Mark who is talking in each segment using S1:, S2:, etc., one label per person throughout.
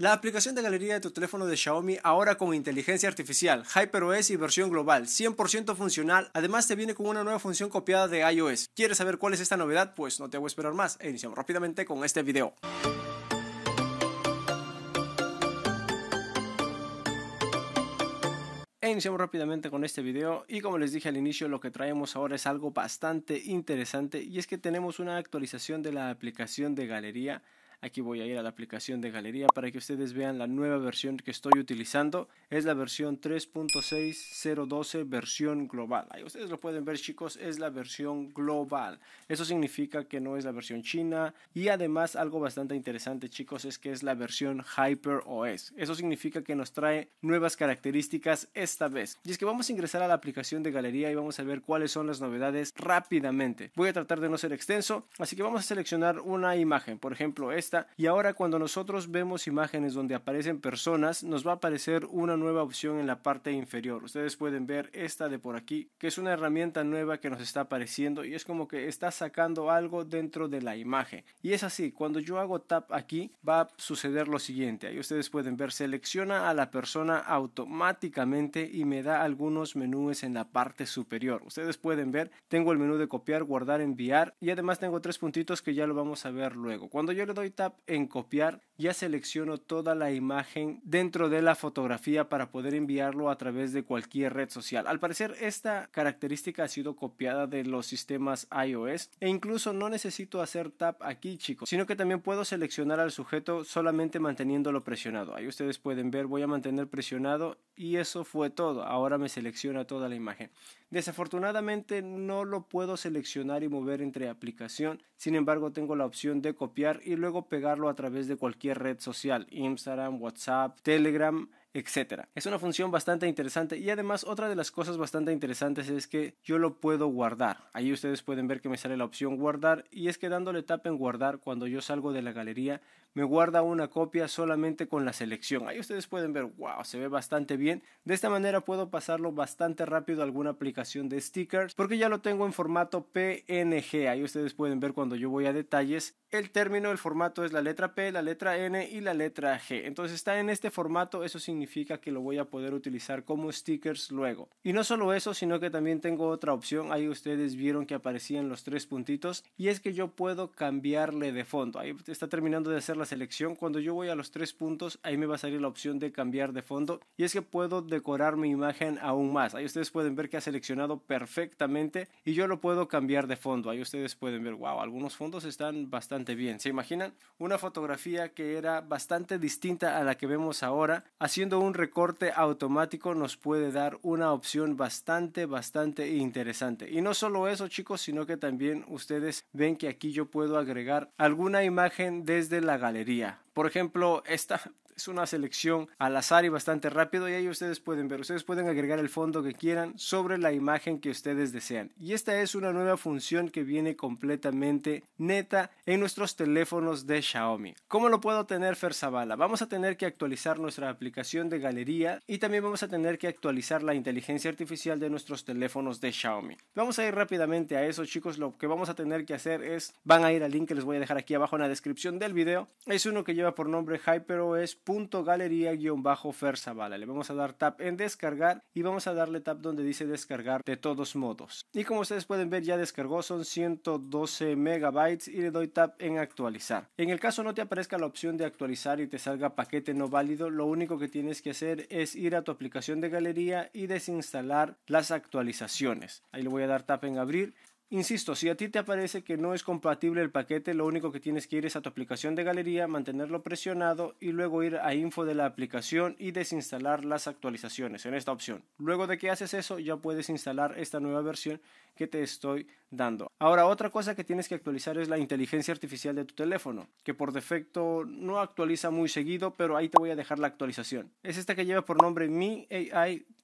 S1: La aplicación de galería de tu teléfono de Xiaomi ahora con inteligencia artificial, HyperOS y versión global, 100% funcional, además te viene con una nueva función copiada de iOS. ¿Quieres saber cuál es esta novedad? Pues no te hago esperar más e iniciamos rápidamente con este video. iniciamos rápidamente con este video y como les dije al inicio lo que traemos ahora es algo bastante interesante y es que tenemos una actualización de la aplicación de galería Aquí voy a ir a la aplicación de galería para que ustedes vean la nueva versión que estoy utilizando. Es la versión 3.6012 versión global. Ahí ustedes lo pueden ver chicos, es la versión global. Eso significa que no es la versión china. Y además algo bastante interesante chicos es que es la versión Hyper OS. Eso significa que nos trae nuevas características esta vez. Y es que vamos a ingresar a la aplicación de galería y vamos a ver cuáles son las novedades rápidamente. Voy a tratar de no ser extenso, así que vamos a seleccionar una imagen. Por ejemplo, esta y ahora cuando nosotros vemos imágenes donde aparecen personas nos va a aparecer una nueva opción en la parte inferior. Ustedes pueden ver esta de por aquí que es una herramienta nueva que nos está apareciendo y es como que está sacando algo dentro de la imagen. Y es así, cuando yo hago tap aquí va a suceder lo siguiente. Ahí ustedes pueden ver, selecciona a la persona automáticamente y me da algunos menús en la parte superior. Ustedes pueden ver, tengo el menú de copiar, guardar, enviar y además tengo tres puntitos que ya lo vamos a ver luego. Cuando yo le doy tap en copiar, ya selecciono toda la imagen dentro de la fotografía para poder enviarlo a través de cualquier red social. Al parecer esta característica ha sido copiada de los sistemas iOS e incluso no necesito hacer tap aquí chicos, sino que también puedo seleccionar al sujeto solamente manteniéndolo presionado. Ahí ustedes pueden ver, voy a mantener presionado y eso fue todo. Ahora me selecciona toda la imagen. Desafortunadamente no lo puedo seleccionar y mover entre aplicación, sin embargo tengo la opción de copiar y luego pegarlo a través de cualquier red social, Instagram, WhatsApp, Telegram, etcétera. Es una función bastante interesante y además otra de las cosas bastante interesantes es que yo lo puedo guardar. Ahí ustedes pueden ver que me sale la opción guardar y es que dándole tap en guardar cuando yo salgo de la galería me guarda una copia solamente con la selección. Ahí ustedes pueden ver, wow, se ve bastante bien. De esta manera puedo pasarlo bastante rápido a alguna aplicación de stickers porque ya lo tengo en formato PNG. Ahí ustedes pueden ver cuando yo voy a detalles. El término, el formato es la letra P, la letra N y la letra G. Entonces está en este formato, eso significa que lo voy a poder utilizar como stickers luego. Y no solo eso, sino que también tengo otra opción. Ahí ustedes vieron que aparecían los tres puntitos y es que yo puedo cambiarle de fondo. Ahí está terminando de hacer selección, cuando yo voy a los tres puntos, ahí me va a salir la opción de cambiar de fondo. Y es que puedo decorar mi imagen aún más. Ahí ustedes pueden ver que ha seleccionado perfectamente y yo lo puedo cambiar de fondo. Ahí ustedes pueden ver, wow, algunos fondos están bastante bien. ¿Se imaginan? Una fotografía que era bastante distinta a la que vemos ahora. Haciendo un recorte automático nos puede dar una opción bastante, bastante interesante. Y no solo eso, chicos, sino que también ustedes ven que aquí yo puedo agregar alguna imagen desde la por ejemplo, esta es una selección al azar y bastante rápido y ahí ustedes pueden ver, ustedes pueden agregar el fondo que quieran sobre la imagen que ustedes desean. Y esta es una nueva función que viene completamente neta en nuestros teléfonos de Xiaomi. ¿Cómo lo puedo tener Ferzabala? Vamos a tener que actualizar nuestra aplicación de galería y también vamos a tener que actualizar la inteligencia artificial de nuestros teléfonos de Xiaomi. Vamos a ir rápidamente a eso chicos, lo que vamos a tener que hacer es, van a ir al link que les voy a dejar aquí abajo en la descripción del video. Es uno que lleva por nombre HyperOS galería bala Le vamos a dar tap en descargar y vamos a darle tap donde dice descargar de todos modos. Y como ustedes pueden ver ya descargó, son 112 megabytes y le doy tap en actualizar. En el caso no te aparezca la opción de actualizar y te salga paquete no válido, lo único que tienes que hacer es ir a tu aplicación de galería y desinstalar las actualizaciones. Ahí le voy a dar tap en abrir Insisto, si a ti te aparece que no es compatible el paquete, lo único que tienes que ir es a tu aplicación de galería, mantenerlo presionado y luego ir a info de la aplicación y desinstalar las actualizaciones en esta opción. Luego de que haces eso, ya puedes instalar esta nueva versión que te estoy dando. Ahora, otra cosa que tienes que actualizar es la inteligencia artificial de tu teléfono, que por defecto no actualiza muy seguido, pero ahí te voy a dejar la actualización. Es esta que lleva por nombre Mi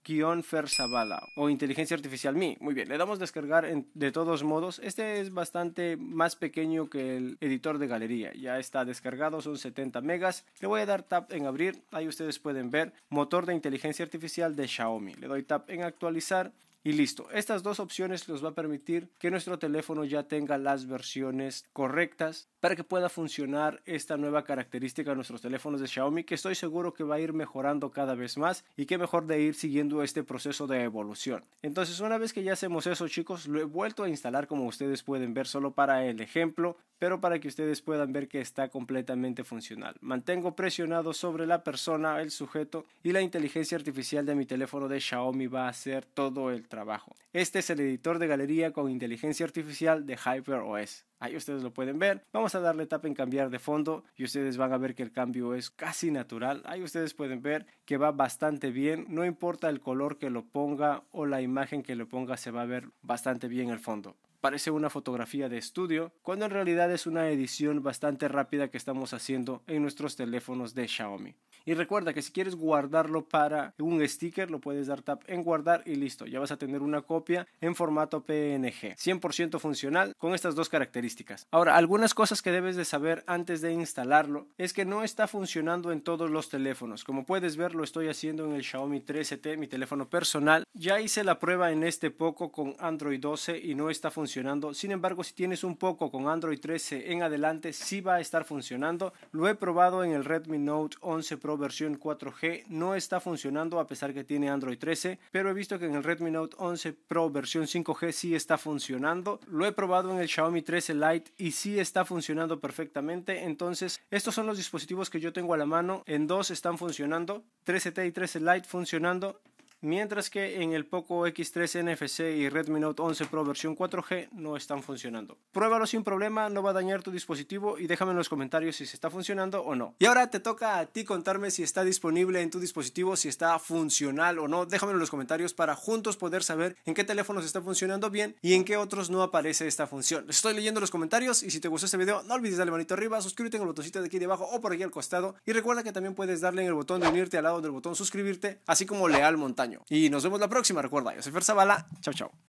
S1: Fer Fersabala o Inteligencia Artificial Mi. Muy bien, le damos descargar de todos modos. Este es bastante más pequeño que el editor de galería. Ya está descargado, son 70 megas. Le voy a dar tap en abrir. Ahí ustedes pueden ver motor de inteligencia artificial de Xiaomi. Le doy tap en actualizar y listo. Estas dos opciones nos va a permitir que nuestro teléfono ya tenga las versiones correctas para que pueda funcionar esta nueva característica de nuestros teléfonos de Xiaomi que estoy seguro que va a ir mejorando cada vez más y que mejor de ir siguiendo este proceso de evolución. Entonces una vez que ya hacemos eso chicos lo he vuelto a instalar como ustedes pueden ver solo para el ejemplo pero para que ustedes puedan ver que está completamente funcional. Mantengo presionado sobre la persona, el sujeto y la inteligencia artificial de mi teléfono de Xiaomi va a hacer todo el trabajo trabajo. Este es el editor de galería con inteligencia artificial de HyperOS. Ahí ustedes lo pueden ver. Vamos a darle tap en cambiar de fondo y ustedes van a ver que el cambio es casi natural. Ahí ustedes pueden ver que va bastante bien. No importa el color que lo ponga o la imagen que lo ponga, se va a ver bastante bien el fondo parece una fotografía de estudio, cuando en realidad es una edición bastante rápida que estamos haciendo en nuestros teléfonos de Xiaomi. Y recuerda que si quieres guardarlo para un sticker, lo puedes dar tap en guardar y listo, ya vas a tener una copia en formato PNG, 100% funcional con estas dos características. Ahora, algunas cosas que debes de saber antes de instalarlo es que no está funcionando en todos los teléfonos. Como puedes ver, lo estoy haciendo en el Xiaomi 13 t mi teléfono personal. Ya hice la prueba en este poco con Android 12 y no está funcionando sin embargo, si tienes un poco con Android 13 en adelante, sí va a estar funcionando. Lo he probado en el Redmi Note 11 Pro versión 4G. No está funcionando a pesar que tiene Android 13, pero he visto que en el Redmi Note 11 Pro versión 5G sí está funcionando. Lo he probado en el Xiaomi 13 Lite y sí está funcionando perfectamente. Entonces, estos son los dispositivos que yo tengo a la mano. En dos están funcionando. 13T y 13 Lite funcionando mientras que en el Poco X3 NFC y Redmi Note 11 Pro versión 4G no están funcionando. Pruébalo sin problema, no va a dañar tu dispositivo y déjame en los comentarios si se está funcionando o no. Y ahora te toca a ti contarme si está disponible en tu dispositivo, si está funcional o no. Déjame en los comentarios para juntos poder saber en qué teléfonos está funcionando bien y en qué otros no aparece esta función. Les Estoy leyendo los comentarios y si te gustó este video no olvides darle manito arriba, suscríbete en el botoncito de aquí debajo o por aquí al costado y recuerda que también puedes darle en el botón de unirte al lado del botón suscribirte, así como leal montaña. Y nos vemos la próxima. Recuerda, yo soy Fer Zavala. Chao, chao.